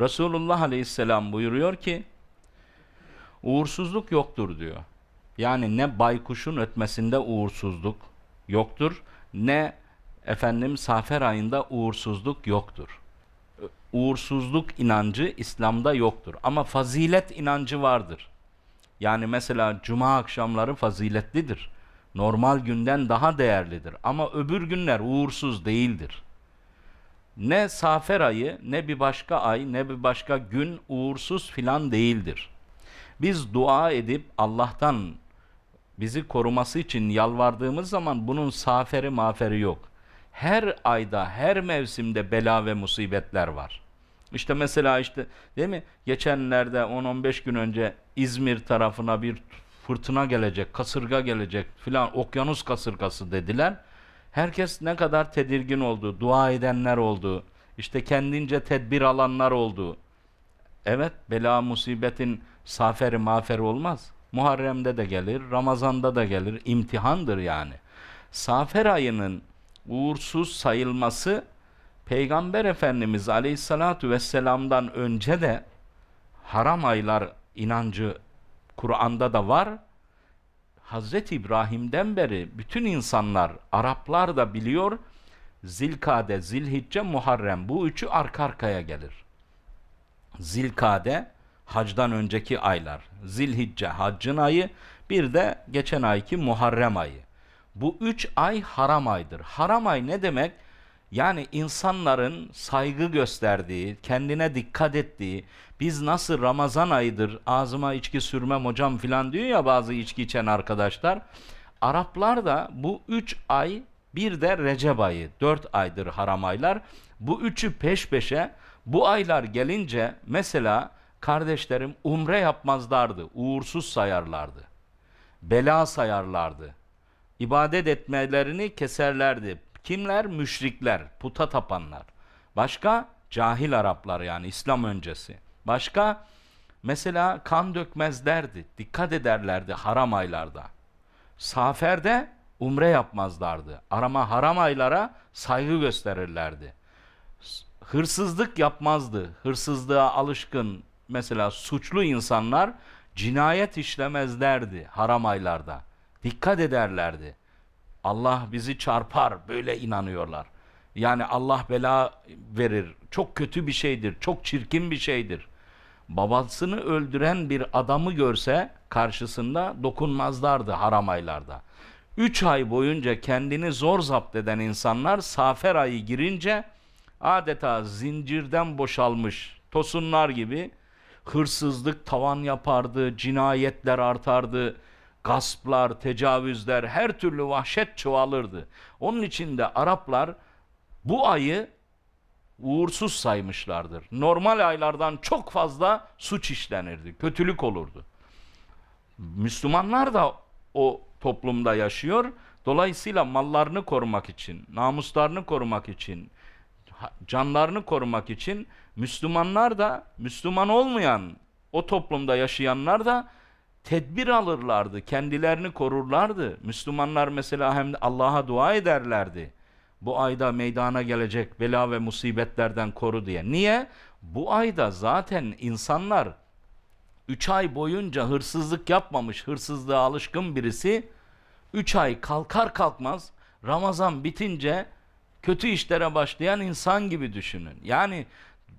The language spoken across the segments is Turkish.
Resulullah Aleyhisselam buyuruyor ki uğursuzluk yoktur diyor. Yani ne baykuşun ötmesinde uğursuzluk yoktur ne efendim safer ayında uğursuzluk yoktur. Uğursuzluk inancı İslam'da yoktur ama fazilet inancı vardır. Yani mesela cuma akşamları faziletlidir. Normal günden daha değerlidir ama öbür günler uğursuz değildir ne safer ayı, ne bir başka ay, ne bir başka gün uğursuz filan değildir. Biz dua edip Allah'tan bizi koruması için yalvardığımız zaman bunun saferi maferi yok. Her ayda, her mevsimde bela ve musibetler var. İşte mesela işte değil mi? Geçenlerde 10-15 gün önce İzmir tarafına bir fırtına gelecek, kasırga gelecek filan okyanus kasırgası dediler. Herkes ne kadar tedirgin oldu, dua edenler oldu, işte kendince tedbir alanlar oldu. Evet, bela musibetin saferi maferi olmaz. Muharrem'de de gelir, Ramazan'da da gelir, imtihandır yani. Safer ayının uğursuz sayılması Peygamber Efendimiz Aleyhisselatü Vesselam'dan önce de haram aylar inancı Kur'an'da da var Hazreti İbrahim'den beri bütün insanlar, Araplar da biliyor, Zilkade, Zilhicce, Muharrem bu üçü arka arkaya gelir. Zilkade hacdan önceki aylar, Zilhicce haccın ayı, bir de geçen ayki Muharrem ayı. Bu üç ay haram aydır. Haram ay ne demek? Yani insanların saygı gösterdiği, kendine dikkat ettiği, biz nasıl Ramazan ayıdır ağzıma içki sürmem hocam filan diyor ya bazı içki içen arkadaşlar. Araplar da bu üç ay bir de Recep ayı dört aydır haram aylar. Bu üçü peş peşe bu aylar gelince mesela kardeşlerim umre yapmazlardı, uğursuz sayarlardı, bela sayarlardı, ibadet etmelerini keserlerdi, Kimler? Müşrikler, puta tapanlar. Başka? Cahil Araplar yani İslam öncesi. Başka? Mesela kan dökmezlerdi, dikkat ederlerdi haram aylarda. Saferde umre yapmazlardı. Arama haram aylara saygı gösterirlerdi. Hırsızlık yapmazdı. Hırsızlığa alışkın mesela suçlu insanlar cinayet işlemezlerdi haram aylarda. Dikkat ederlerdi. Allah bizi çarpar böyle inanıyorlar. Yani Allah bela verir. Çok kötü bir şeydir. Çok çirkin bir şeydir. Babasını öldüren bir adamı görse karşısında dokunmazlardı haramaylarda. Üç ay boyunca kendini zor zapt eden insanlar safer ayı girince adeta zincirden boşalmış tosunlar gibi hırsızlık tavan yapardı, cinayetler artardı, gasplar, tecavüzler, her türlü vahşet çoğalırdı. Onun için de Araplar bu ayı uğursuz saymışlardır. Normal aylardan çok fazla suç işlenirdi, kötülük olurdu. Müslümanlar da o toplumda yaşıyor. Dolayısıyla mallarını korumak için, namuslarını korumak için, canlarını korumak için Müslümanlar da, Müslüman olmayan o toplumda yaşayanlar da tedbir alırlardı, kendilerini korurlardı. Müslümanlar mesela hem Allah'a dua ederlerdi. Bu ayda meydana gelecek bela ve musibetlerden koru diye. Niye? Bu ayda zaten insanlar 3 ay boyunca hırsızlık yapmamış, hırsızlığa alışkın birisi 3 ay kalkar kalkmaz Ramazan bitince kötü işlere başlayan insan gibi düşünün. Yani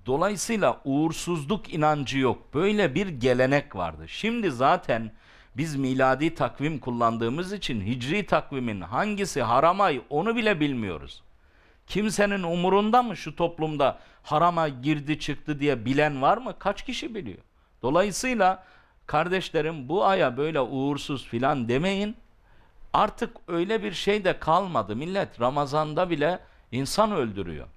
Dolayısıyla uğursuzluk inancı yok. Böyle bir gelenek vardı. Şimdi zaten biz miladi takvim kullandığımız için hicri takvimin hangisi haram ay onu bile bilmiyoruz. Kimsenin umurunda mı şu toplumda harama girdi çıktı diye bilen var mı? Kaç kişi biliyor? Dolayısıyla kardeşlerim bu aya böyle uğursuz filan demeyin. Artık öyle bir şey de kalmadı. Millet Ramazan'da bile insan öldürüyor.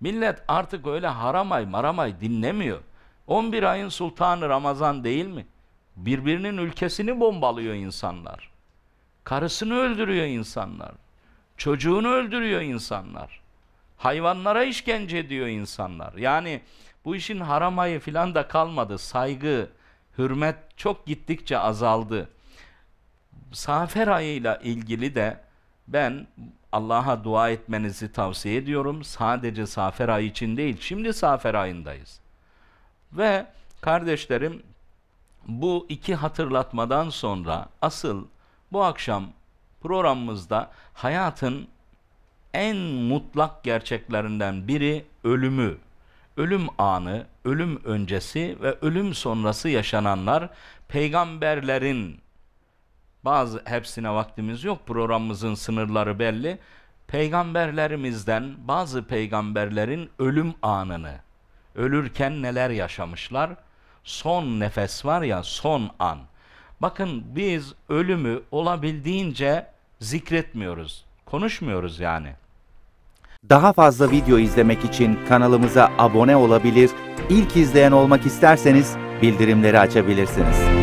Millet artık öyle haramay maramay dinlemiyor. 11 ayın sultanı Ramazan değil mi? Birbirinin ülkesini bombalıyor insanlar. Karısını öldürüyor insanlar. Çocuğunu öldürüyor insanlar. Hayvanlara işkence ediyor insanlar. Yani bu işin haramayı filan da kalmadı. Saygı, hürmet çok gittikçe azaldı. Safer ayıyla ilgili de ben Allah'a dua etmenizi tavsiye ediyorum. Sadece safer ayı için değil. Şimdi safer ayındayız. Ve kardeşlerim bu iki hatırlatmadan sonra asıl bu akşam programımızda hayatın en mutlak gerçeklerinden biri ölümü. Ölüm anı, ölüm öncesi ve ölüm sonrası yaşananlar peygamberlerin bazı hepsine vaktimiz yok. Programımızın sınırları belli. Peygamberlerimizden bazı peygamberlerin ölüm anını, ölürken neler yaşamışlar? Son nefes var ya son an. Bakın biz ölümü olabildiğince zikretmiyoruz. Konuşmuyoruz yani. Daha fazla video izlemek için kanalımıza abone olabilir, ilk izleyen olmak isterseniz bildirimleri açabilirsiniz.